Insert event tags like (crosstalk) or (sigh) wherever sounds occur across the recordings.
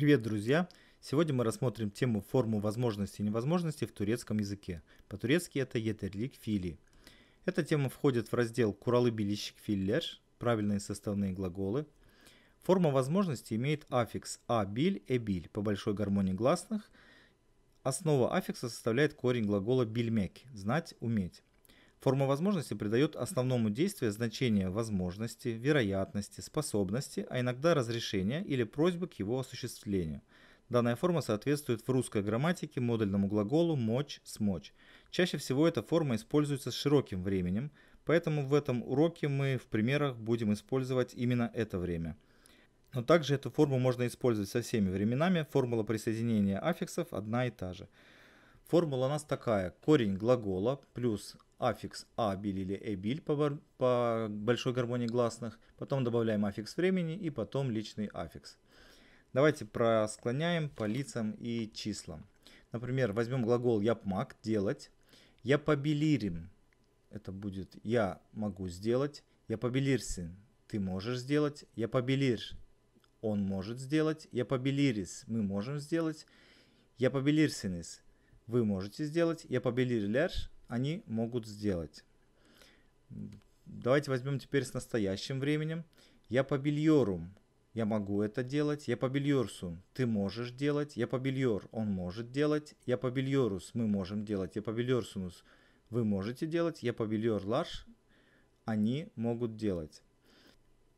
Привет, друзья! Сегодня мы рассмотрим тему форму возможности и невозможности в турецком языке. По-турецки это етерлик фили. Эта тема входит в раздел куралы билищик филлер, правильные составные глаголы. Форма возможности имеет аффикс а биль э биль по большой гармонии гласных. Основа аффикса составляет корень глагола бильмек – знать, уметь. Форма возможности придает основному действию значение возможности, вероятности, способности, а иногда разрешения или просьбы к его осуществлению. Данная форма соответствует в русской грамматике модульному глаголу «мочь», «смочь». Чаще всего эта форма используется с широким временем, поэтому в этом уроке мы в примерах будем использовать именно это время. Но также эту форму можно использовать со всеми временами, формула присоединения аффиксов одна и та же. Формула у нас такая. Корень глагола плюс аффикс абиль или эбиль по, по большой гармонии гласных. Потом добавляем аффикс времени и потом личный аффикс. Давайте просклоняем по лицам и числам. Например, возьмем глагол «я – «делать». «Я побелирим» – это будет «я могу сделать». «Я побелирсин» – «ты можешь сделать». «Я побелирш» – «он может сделать». «Я побелирис» – «мы можем сделать». «Я побелирсинис» вы можете сделать, я побелилер, они могут сделать. Давайте возьмем теперь с настоящим временем. Я побельерум, я могу это делать. Я побельерсум, ты можешь делать. Я побельер, он может делать. Я побельерус, мы можем делать. Я побельерсумус, вы можете делать. Я побельер лаш, они могут делать.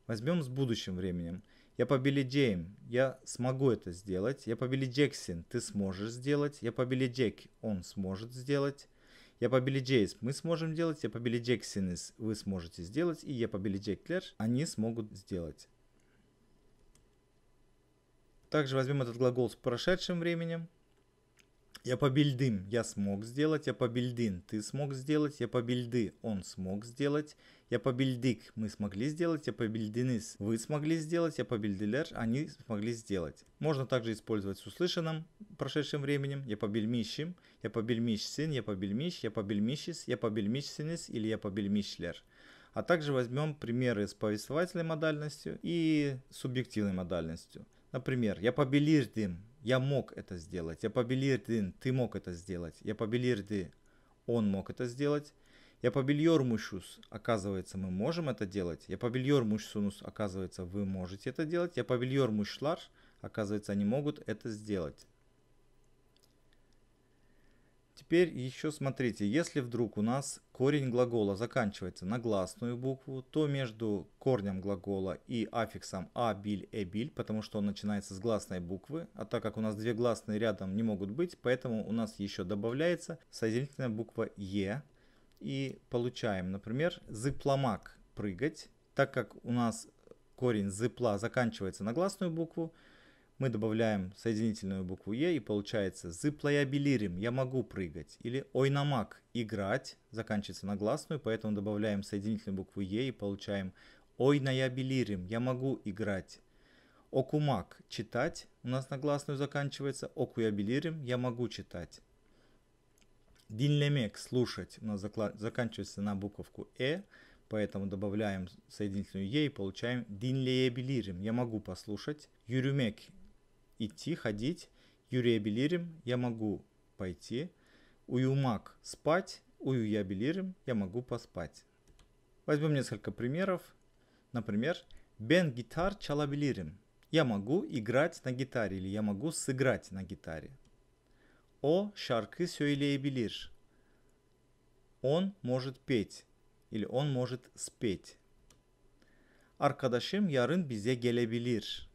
Возьмем с будущим временем. Я побеледеем, я смогу это сделать. Я побеледексин, ты сможешь сделать. Я Джек, он сможет сделать. Я побеледеис, мы сможем делать. Я побеледексинис, вы сможете сделать. И я побеледеклер, они смогут сделать. Также возьмем этот глагол с прошедшим временем. Я по я смог сделать, я по ты смог сделать, я по он смог сделать, я по мы смогли сделать, я по вы смогли сделать, я по они смогли сделать. Можно также использовать с услышанным прошедшим временем, я по я по бильмищсин, я по я по я по или я по А также возьмем примеры с повествовательной модальностью и субъективной модальностью. Например, я по я мог это сделать. Я побелирдин, ты мог это сделать. Я побелирды, он мог это сделать. Я побельер мышус, оказывается, мы можем это делать. Я побельер мышсунус, оказывается, вы можете это делать. Я побельер мышлар, оказывается, они могут это сделать. Теперь еще смотрите, если вдруг у нас корень глагола заканчивается на гласную букву, то между корнем глагола и аффиксом абиль, эбиль, потому что он начинается с гласной буквы, а так как у нас две гласные рядом не могут быть, поэтому у нас еще добавляется соединительная буква е. И получаем, например, зыпломак прыгать, так как у нас корень зыпла заканчивается на гласную букву, мы добавляем соединительную букву Е и получается «зыплоябилирим» – «я могу прыгать» или «ойнамак» – «играть», заканчивается на гласную, поэтому добавляем соединительную букву Е и получаем «ойнаябилирим» – «я могу играть». «Окумак» – «читать» у нас на гласную заканчивается, «окуябилирим» – «я могу читать». «Динлемек» – «слушать» у нас заканчивается на буковку «э», поэтому добавляем соединительную «е» и получаем «динлеебилирим» – «я могу послушать». «Юрюмек» идти, ходить. Юрия Белирим я могу пойти. Уюмак спать. Ую я Белирим я могу поспать. Возьмем несколько примеров. Например, Бен гитар чалабелирим. Я могу играть на гитаре или я могу сыграть на гитаре. О шаркы сөйлеебилир. Он может петь или он может спеть. Аркадашим Arkadaşım yarın bize gelebilir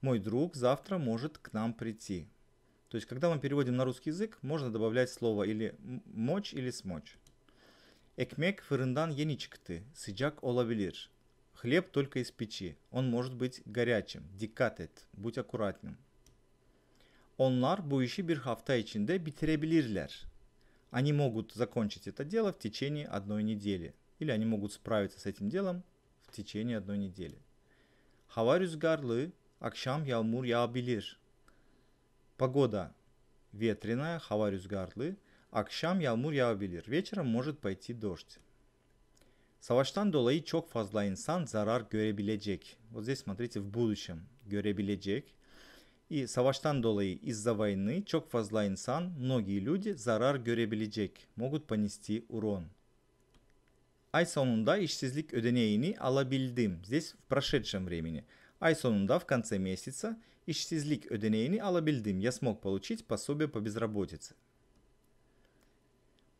мой друг завтра может к нам прийти. То есть, когда мы переводим на русский язык, можно добавлять слово или мочь или смочь. Экмек фырындан еничкты, сыджак олавилир. Хлеб только из печи, он может быть горячим. Дикатет, будь аккуратным. Onlar bu işi bir hafta içinde bitirebilirler. Они могут закончить это дело в течение одной недели. Или они могут справиться с этим делом в течение одной недели. Hava rüzgarlı, Akşam yağmur yağabilir. Погода ветреная, hava rüzgarlı. Akşam yağmur yağabilir. Вечером может пойти дождь. Savaştan dolayı çok fazla insan zarar görebilecek. Вот здесь смотрите в будущем. Görebilecek. И savaştan dolayı из-за войны çok fazla insan, многие люди zarar görebilecek. Могут понести урон. Ay sonunda işsizlik ödeneğini alabildim. Здесь в прошедшем времени. Ay sonunda в конце месяца işsizlik ödeneğini alabildim. Я смог получить пособие по безработице.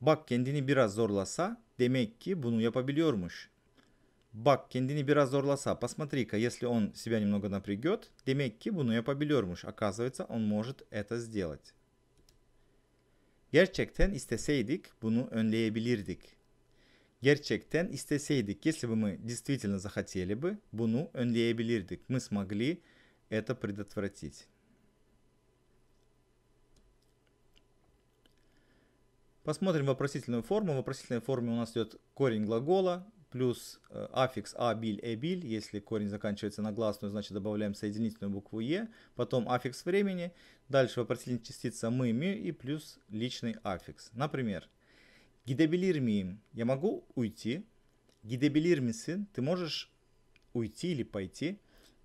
Bak kendini biraz zorlasa demek ki bunu yapabiliyormuş. Bak kendini biraz zorlаса. Посмотри-ка, если он себя немного напрягет, demek ki bunu yapabiliyormuş. Оказывается, он может это сделать. Gerçekten isteseydik bunu önleyebilirdik gerçekten isteseydik, если бы мы действительно захотели бы, bunu önleyebilirdik. Ну, мы смогли это предотвратить. Посмотрим вопросительную форму. В вопросительной форме у нас идет корень глагола плюс э, аффикс абиль, эбиль. Если корень заканчивается на гласную, значит добавляем соединительную букву е. Потом аффикс времени. Дальше вопросительная частица мы, ми и плюс личный аффикс. Например, Gidebilir miyim? Я могу уйти. Gidebilir misin? Ты можешь уйти или пойти.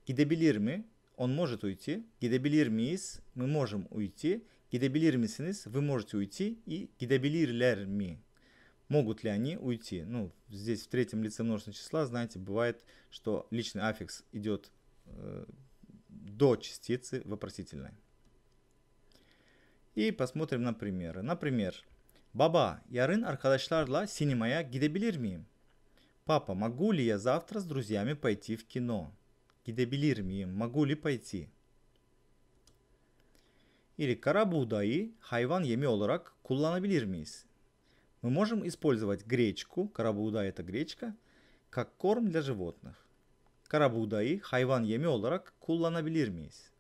Gidebilir mi? Он может уйти. Gidebilir miyiz? Мы можем уйти. Gidebilir misiniz? Вы можете уйти. И gidebilirler mi? Могут ли они уйти? Ну, здесь в третьем лице множественного числа, знаете, бывает, что личный аффикс идет э, до частицы вопросительной. И посмотрим на примеры. Например, Baba, yarın arkadaşlarla sinemaya gidebilir мим? Папа, могу ли я завтра с друзьями пойти в кино? Gidebilir miyim? Могу ли пойти? Или кара buğdayı hayvan yemi olarak kullanabilir miyiz? Мы можем использовать гречку, карабуда это гречка, как корм для животных. Карабудayı hayvan yemi olarak kullanabilir miyiz?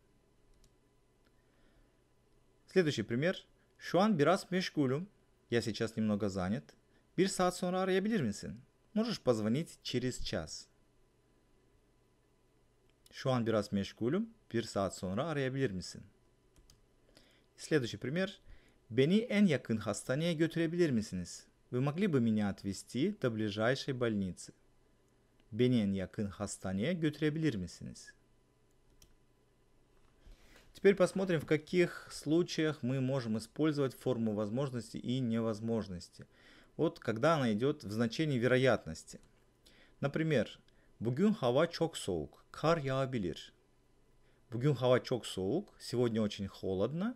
Следующий пример. Şu an biraz meşgulüm. Я сейчас nemного занят. Bir saat sonra arayabilir misin? Можешь позвонить через час. Şu an biraz meşgulüm. Bir saat sonra arayabilir misin? Следующий пример. Beni en yakın hastaneye götürebilir misiniz? Вы могли бы меня отвезти до ближайшей больницы? Beni en yakın hastaneye götürebilir misiniz? Теперь посмотрим, в каких случаях мы можем использовать форму возможности и невозможности. Вот когда она идет в значении вероятности. Например, Bugün hava çok soğuk. Kar yağabilir. Bugün hava çok soğuk. Сегодня очень холодно.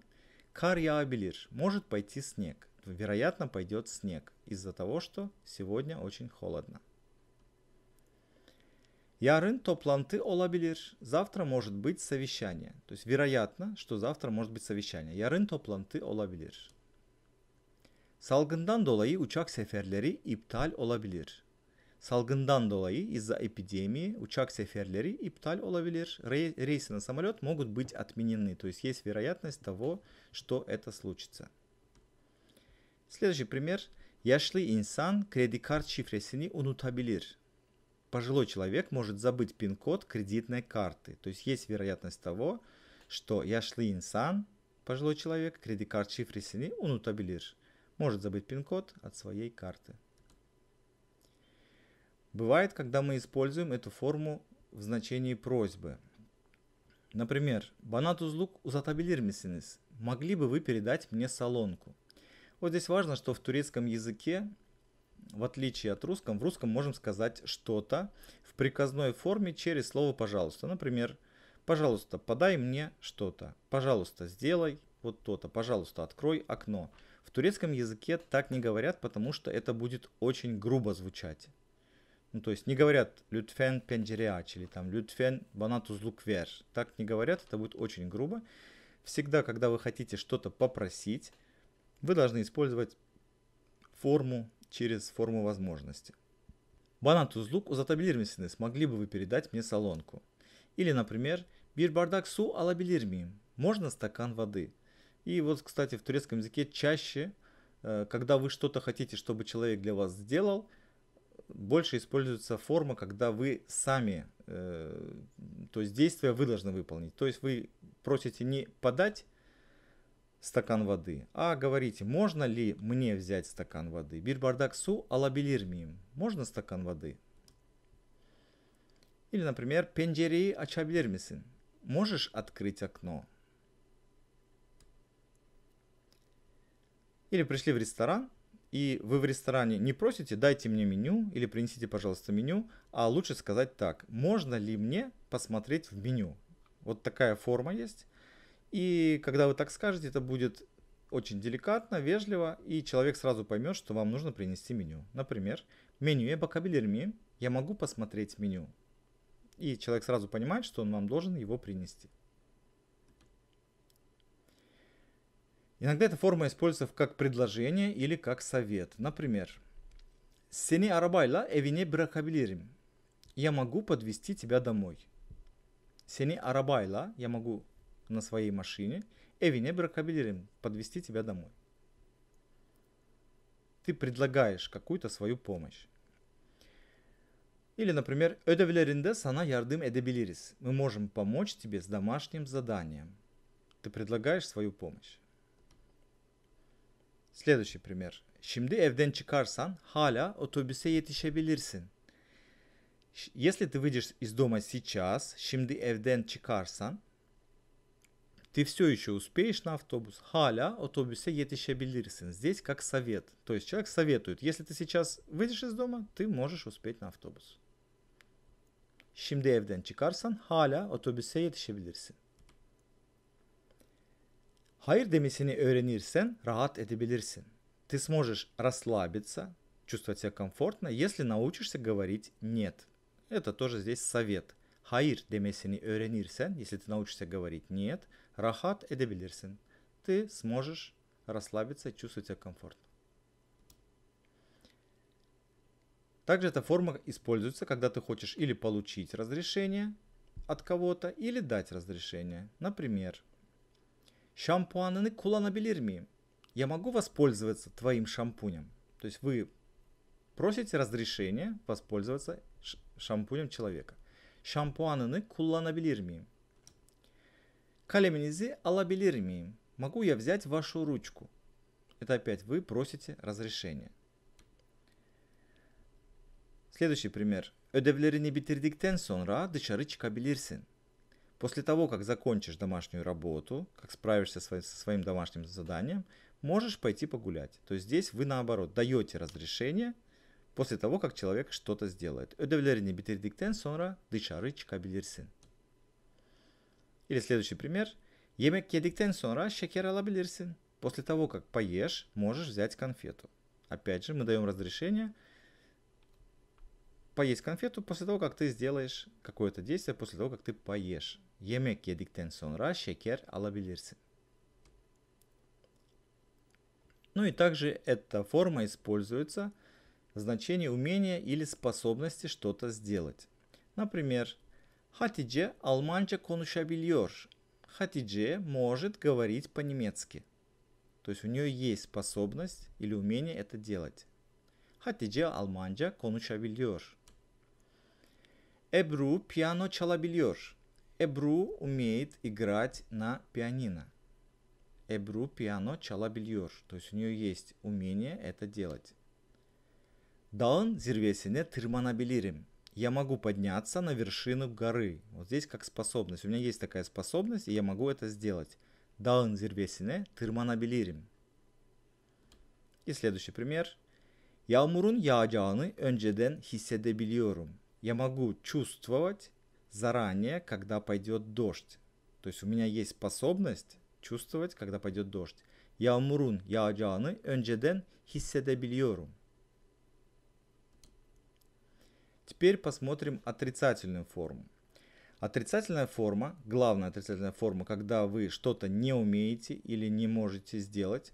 Kar yağabilir. Может пойти снег. Вероятно, пойдет снег из-за того, что сегодня очень холодно. Yarın toplantı олабилир. Завтра может быть совещание. То есть вероятно, что завтра может быть совещание. Yarın toplantı олабилир. Salgından dolayı uçak seferleri iptal olabilir. Salgından dolayı из-за эпидемии uçак seferleri iptal olabilir. Рейсы на самолет могут быть отменены. То есть есть вероятность того, что это случится. Следующий пример. Yaşlı insan kredi kart şifresini unutabilir пожилой человек может забыть пин-код кредитной карты. То есть есть вероятность того, что яшли инсан, пожилой человек, кредит карт шифресини, он утабилирш, Может забыть пин-код от своей карты. Бывает, когда мы используем эту форму в значении просьбы. Например, «Банат узлук узатабилир – «Могли бы вы передать мне салонку? Вот здесь важно, что в турецком языке в отличие от русском, в русском можем сказать что-то в приказной форме через слово «пожалуйста». Например, «пожалуйста, подай мне что-то», «пожалуйста, сделай вот то-то», «пожалуйста, открой окно». В турецком языке так не говорят, потому что это будет очень грубо звучать. Ну, то есть не говорят «лютфен пенджериач» или там «лютфен банатузлуквер». Так не говорят, это будет очень грубо. Всегда, когда вы хотите что-то попросить, вы должны использовать форму через форму возможности. Банату злук uzatabilir Смогли бы вы передать мне солонку? Или, например, бир бардак су алабилирми? Можно стакан воды? И вот, кстати, в турецком языке чаще, э, когда вы что-то хотите, чтобы человек для вас сделал, больше используется форма, когда вы сами, э, то есть действие вы должны выполнить. То есть вы просите не подать, стакан воды, а говорите, можно ли мне взять стакан воды? Bir bardak su Можно стакан воды? Или, например, pencereyi açabilir Можешь открыть окно? Или пришли в ресторан, и вы в ресторане не просите «дайте мне меню» или «принесите, пожалуйста, меню», а лучше сказать так «можно ли мне посмотреть в меню?» Вот такая форма есть. И когда вы так скажете, это будет очень деликатно, вежливо, и человек сразу поймет, что вам нужно принести меню. Например, меню bakabilir Я могу посмотреть меню. И человек сразу понимает, что он вам должен его принести. Иногда эта форма используется как предложение или как совет. Например, Сени арабайла evine bırakabilirim. Я могу подвести тебя домой. Сени арабайла. Я могу на своей машине Эвине Бракабелерин подвести тебя домой. Ты предлагаешь какую-то свою помощь. Или, например, ödevlerinde sana ярдым edebiliriz. Мы можем помочь тебе с домашним заданием. Ты предлагаешь свою помощь. Следующий пример. Şimdi evden çıkarsan hala otobüse yetişebilirsin. Если ты выйдешь из дома сейчас, şimdi evden çıkarsan, ты все еще успеешь на автобус. Халя, автобусе yetişebilirsin. Здесь как совет. То есть человек советует, если ты сейчас выйдешь из дома, ты можешь успеть на автобус. Şimdi evden халя, автобусе otobüse yetişebilirsin. Hayır demesini öğrenirsen rahat edebilirsin. Ты сможешь расслабиться, чувствовать себя комфортно, если научишься говорить «нет». Это тоже здесь совет – hayır demesini öğrenirsen, если ты научишься говорить нет, rahat edebilirsin. Ты сможешь расслабиться, чувствовать себя комфортно. Также эта форма используется, когда ты хочешь или получить разрешение от кого-то, или дать разрешение. Например, шампуанını kullanabilir miyim? Я могу воспользоваться твоим шампунем. То есть вы просите разрешения воспользоваться шампунем человека – şampuanını kullanabilir miyim? Kaleminizi alabilir мим? Могу я взять вашу ручку? Это опять вы просите разрешения. Следующий пример. Ödevlerini bitirdikten sonra dışarı çıkabilirsin. После того, как закончишь домашнюю работу, как справишься со своим домашним заданием, можешь пойти погулять. То есть здесь вы наоборот даете разрешение После того, как человек что то сделает. Ödevlerini bitirdikten sonra dışarı çıkabilirsin. Или следующий пример. Yemek yedikten sonra şeker alabilirsin. После того, как поешь, можешь взять конфету. Опять же, мы даем разрешение поесть конфету после того, как ты сделаешь какое-то действие, после того, как ты поешь. Yemek yedikten sonra şeker alabilirsin. Ну и также эта форма используется – значение умения или способности что-то сделать. Например, Хатидже Алманча конушабильор. Хатидже может говорить по-немецки. То есть у нее есть способность или умение это делать. Хатидже Алманча конушабильор. Эбру пиано чалабильор. Эбру умеет играть на пианино. Эбру пиано чалабильор. То есть у нее есть умение это делать. Dağın зирвесине tırmanabilirim. Я могу подняться на вершину горы. Вот здесь как способность. У меня есть такая способность, и я могу это сделать. Dağın zirvesine tırmanabilirim. И следующий пример. Yağmurun yağacağını önceden hissedebiliyorum. Я могу чувствовать заранее, когда пойдет дождь. То есть у меня есть способность чувствовать, когда пойдет дождь. Я Yağmurun yağacağını önceden hissedebiliyorum. Теперь посмотрим отрицательную форму. Отрицательная форма, главная отрицательная форма, когда вы что-то не умеете или не можете сделать,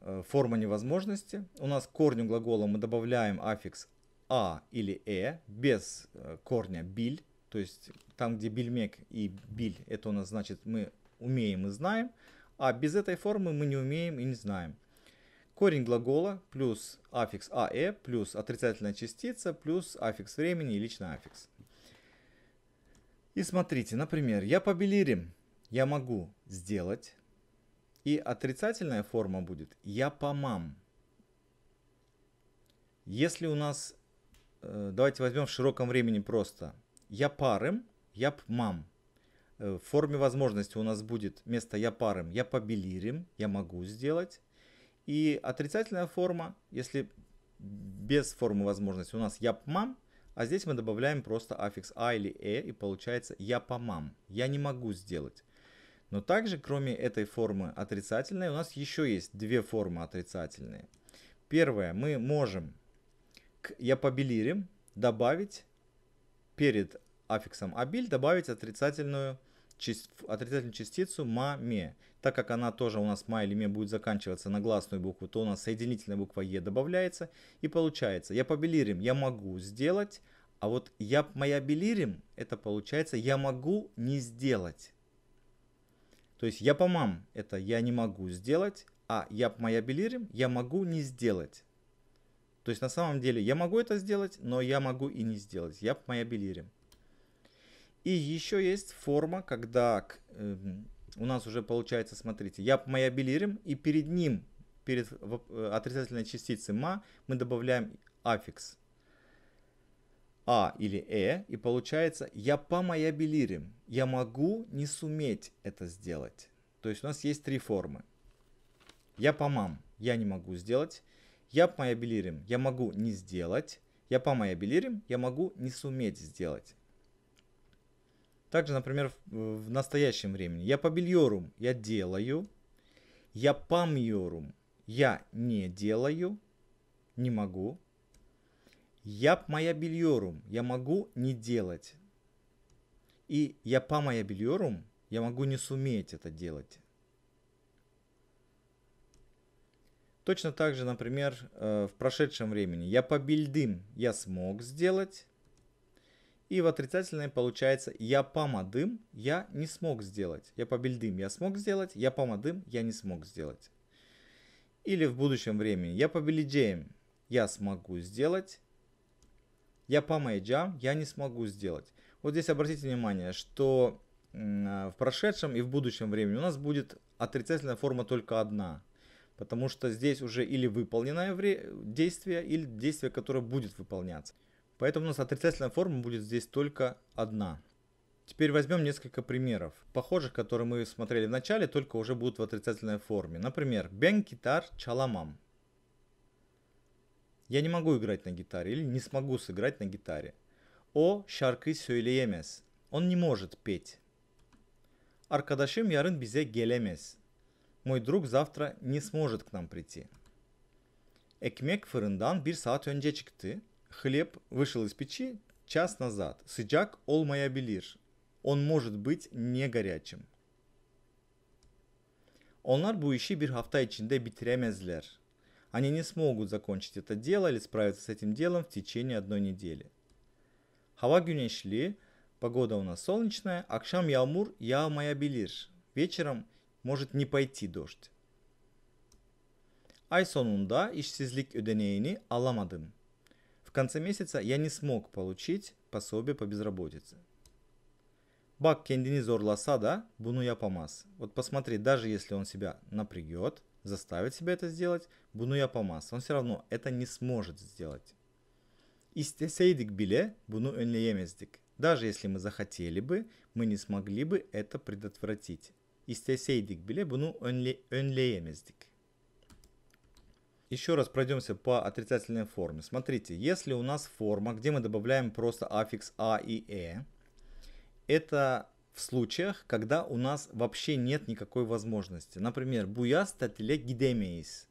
э, форма невозможности. У нас к корню глагола мы добавляем аффикс а или э без э, корня биль, то есть там, где бильмек и биль, это у нас значит мы умеем и знаем, а без этой формы мы не умеем и не знаем корень глагола плюс аффикс АЭ плюс отрицательная частица плюс аффикс времени и личный аффикс. И смотрите, например, я побелирим, я могу сделать. И отрицательная форма будет я помам. Если у нас, э, давайте возьмем в широком времени просто, я парым, я мам. Э, в форме возможности у нас будет вместо я парым, я побелирим, я могу сделать. И отрицательная форма, если без формы возможности у нас япмам, а здесь мы добавляем просто аффикс а или э, и получается я помам, я не могу сделать. Но также, кроме этой формы отрицательной, у нас еще есть две формы отрицательные. Первое, мы можем к я побелирим добавить перед аффиксом абиль добавить отрицательную, отрицательную частицу маме. Так как она тоже у нас в майлеме будет заканчиваться на гласную букву, то у нас соединительная буква Е добавляется. И получается, я по билирим я могу сделать, а вот я, моя билирим, это получается, я могу не сделать. То есть я по мам, это я не могу сделать, а я моя билирим, я могу не сделать. То есть на самом деле я могу это сделать, но я могу и не сделать. Я моя билирим. И еще есть форма, когда к, эм, у нас уже получается, смотрите, я мы и перед ним, перед э, отрицательной частицей ма, мы добавляем аффикс а или э, и получается я помаябилирим. Я могу не суметь это сделать. То есть у нас есть три формы. Я помам, я не могу сделать. Я помаябилирим, я могу не сделать. Я помаябилирим, я могу не суметь сделать. Также, например, в, настоящем времени. Я побильорум, я делаю. Я памьорум, я не делаю, не могу. Я моя бильорум, я могу не делать. И я по моя бильорум, я могу не суметь это делать. Точно так же, например, э, в прошедшем времени. Я по побильдым, я смог сделать. И в отрицательной получается я помадым, я не смог сделать. Я побельдым, я смог сделать. Я помадым, я не смог сделать. Или в будущем времени я побелиджеем, я смогу сделать. Я помайджам, я не смогу сделать. Вот здесь обратите внимание, что а, в прошедшем и в будущем времени у нас будет отрицательная форма только одна. Потому что здесь уже или выполненное действие, или действие, которое будет выполняться. Поэтому у нас отрицательная форма будет здесь только одна. Теперь возьмем несколько примеров, похожих, которые мы смотрели в начале, только уже будут в отрицательной форме. Например, бен гитар чаламам. Я не могу играть на гитаре или не смогу сыграть на гитаре. О шаркы сөйлейемес. Он не может петь. Аркадашим ярын бизе гелемес. Мой друг завтра не сможет к нам прийти. Ekmek fırından bir saat önce çıktı Хлеб вышел из печи час назад. Сыджак моя белиш. Он может быть не горячим. Onlar bu ищи bir hafta içinde bitiremezler. Они не смогут закончить это дело или справиться с этим делом в течение одной недели. Hava güneşli, погода у нас солнечная, акшам ялмур, ямур моя белиш. Вечером может не пойти дождь. Ай сонунда işsizlik ödeneğini alamadım. В конце месяца я не смог получить пособие по безработиce. Bak kendini да? Буну я помас. Вот посмотри, даже если он себя напрягет, заставит себя это сделать, буну я помас. Он все равно это не сможет сделать. İsteseydik биле, буну önleyemezdik. Даже если мы захотели бы, мы не смогли бы это предотвратить. İsteseydik биле, буну önle önleyemezdik. Еще раз пройдемся по отрицательной форме. Смотрите, если у нас форма, где мы добавляем просто аффикс а и э, это в случаях, когда у нас вообще нет никакой возможности. Например, буяс татиле гидемиис.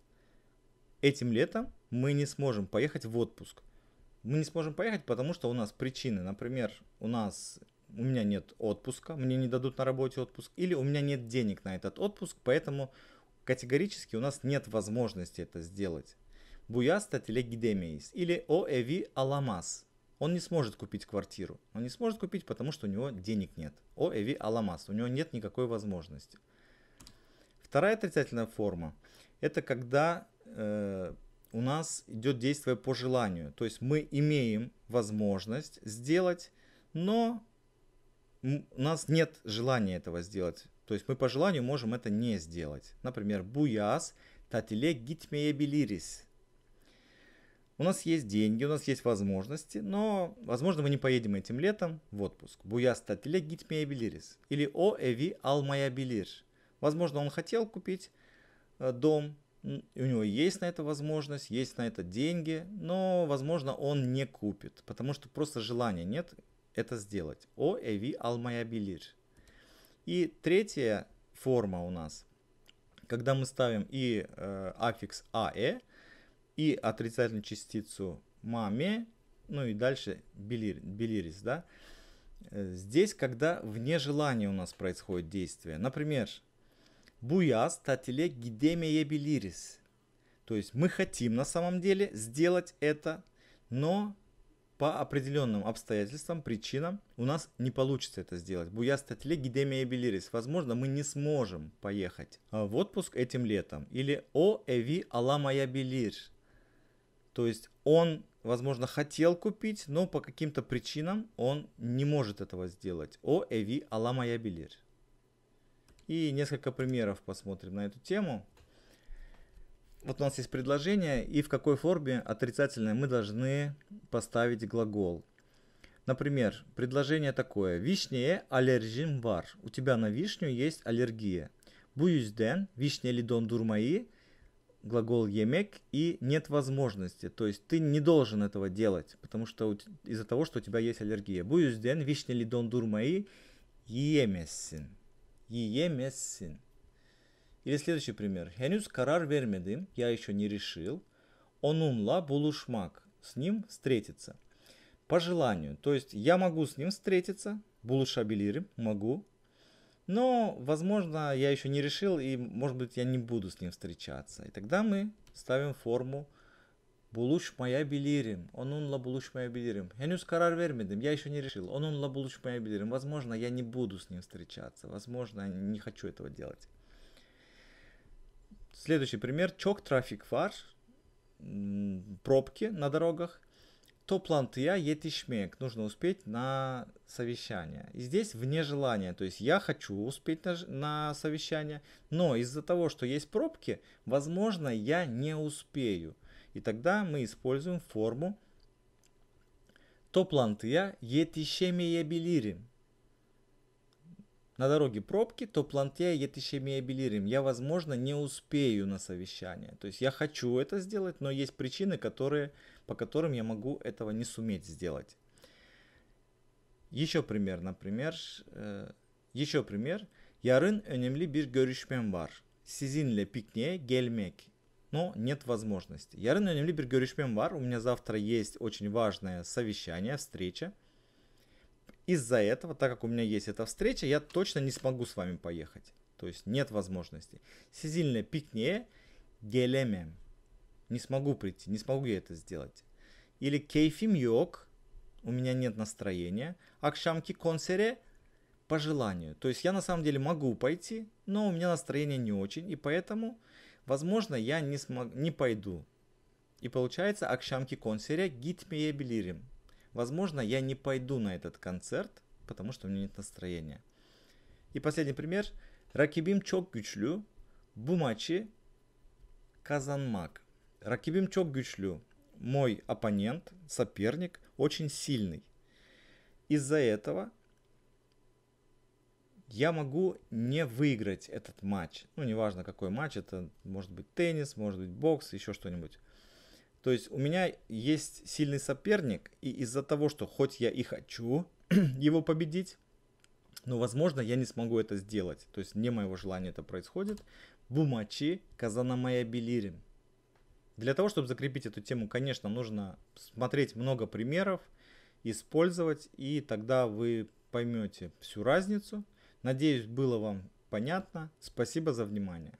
Этим летом мы не сможем поехать в отпуск. Мы не сможем поехать, потому что у нас причины. Например, у нас у меня нет отпуска, мне не дадут на работе отпуск, или у меня нет денег на этот отпуск, поэтому Категорически у нас нет возможности это сделать. Буяста телегидемиис или оэви аламас. Он не сможет купить квартиру. Он не сможет купить, потому что у него денег нет. Оэви аламас. У него нет никакой возможности. Вторая отрицательная форма – это когда э, у нас идет действие по желанию. То есть мы имеем возможность сделать, но у нас нет желания этого сделать. То есть мы по желанию можем это не сделать. Например, буяс татиле гитмеебилирис. У нас есть деньги, у нас есть возможности, но, возможно, мы не поедем этим летом в отпуск. Буяс татиле гитмеебилирис. Или о эви алмаябилир. Возможно, он хотел купить э, дом, у него есть на это возможность, есть на это деньги, но, возможно, он не купит, потому что просто желания нет это сделать. О эви алмаябилир. И третья форма у нас, когда мы ставим и э, аффикс АЭ, и отрицательную частицу маме, ну и дальше билир, билирис, да. Э, здесь, когда вне желания у нас происходит действие. Например, буяс татиле гидемия билирис. То есть мы хотим на самом деле сделать это, но по определенным обстоятельствам, причинам у нас не получится это сделать. Буястатле гидемия билирис. Возможно, мы не сможем поехать а, в отпуск этим летом. Или о эви ала моя билир. То есть он, возможно, хотел купить, но по каким-то причинам он не может этого сделать. О эви ала моя билир. И несколько примеров посмотрим на эту тему вот у нас есть предложение, и в какой форме отрицательной мы должны поставить глагол. Например, предложение такое. Вишнее аллергим вар. У тебя на вишню есть аллергия. Буюзден, вишня лидон дурмаи, глагол емек и нет возможности. То есть ты не должен этого делать, потому что из-за того, что у тебя есть аллергия. Буюзден, вишня лидон дурмаи, емесин. Емесин. Или следующий пример. Henüz karar vermedim. Я еще не решил. Onunla buluşmak. С ним встретиться. По желанию. То есть я могу с ним встретиться. Buluşabilirim. Могу. Но, возможно, я еще не решил, и, может быть, я не буду с ним встречаться. И тогда мы ставим форму buluşmaya bilirim. Onunla buluşmaya bilirim. Henüz karar vermedim. Я еще не решил. Onunla buluşmaya bilirim. Возможно, я не буду с ним встречаться. Возможно, не хочу этого делать. Следующий пример. Чок трафик фарш, Пробки на дорогах. То план ты Toplantıya yetişmek. Нужно успеть на совещание. И здесь вне желания. То есть я хочу успеть на, на совещание, но из-за того, что есть пробки, возможно, я не успею. И тогда мы используем форму То план ты я toplantıya yetişemeyebilirim на дороге пробки, то плантея yetişemeyebilirim. Я, возможно, не успею на совещание. То есть я хочу это сделать, но есть причины, которые, по которым я могу этого не суметь сделать. Еще пример, например, э, еще пример. Yarın önemli bir görüşmem var. Sizinle pikniğe gelmek. Но нет возможности. Yarın önemli bir görüşmem var. У меня завтра есть очень важное совещание, встреча из-за этого, так как у меня есть эта встреча, я точно не смогу с вами поехать. То есть нет возможности. Сизильне пикне гелеме. Не смогу прийти, не смогу я это сделать. Или кейфим йог. У меня нет настроения. Акшамки консере по желанию. То есть я на самом деле могу пойти, но у меня настроение не очень. И поэтому, возможно, я не, смог, не пойду. И получается акшамки консере гитмее белирим. Возможно, я не пойду на этот концерт, потому что у меня нет настроения. И последний пример. ракибим чок гючлю бумачи maçı Ракибим чок гючлю, Мой оппонент, соперник, очень сильный. Из-за этого я могу не выиграть этот матч. Ну, неважно, какой матч. Это может быть теннис, может быть бокс, еще что-нибудь. То есть у меня есть сильный соперник, и из-за того, что хоть я и хочу (clears throat) его победить, но, возможно, я не смогу это сделать. То есть не моего желания это происходит. Бумачи казана белирин. Для того, чтобы закрепить эту тему, конечно, нужно смотреть много примеров, использовать, и тогда вы поймете всю разницу. Надеюсь, было вам понятно. Спасибо за внимание.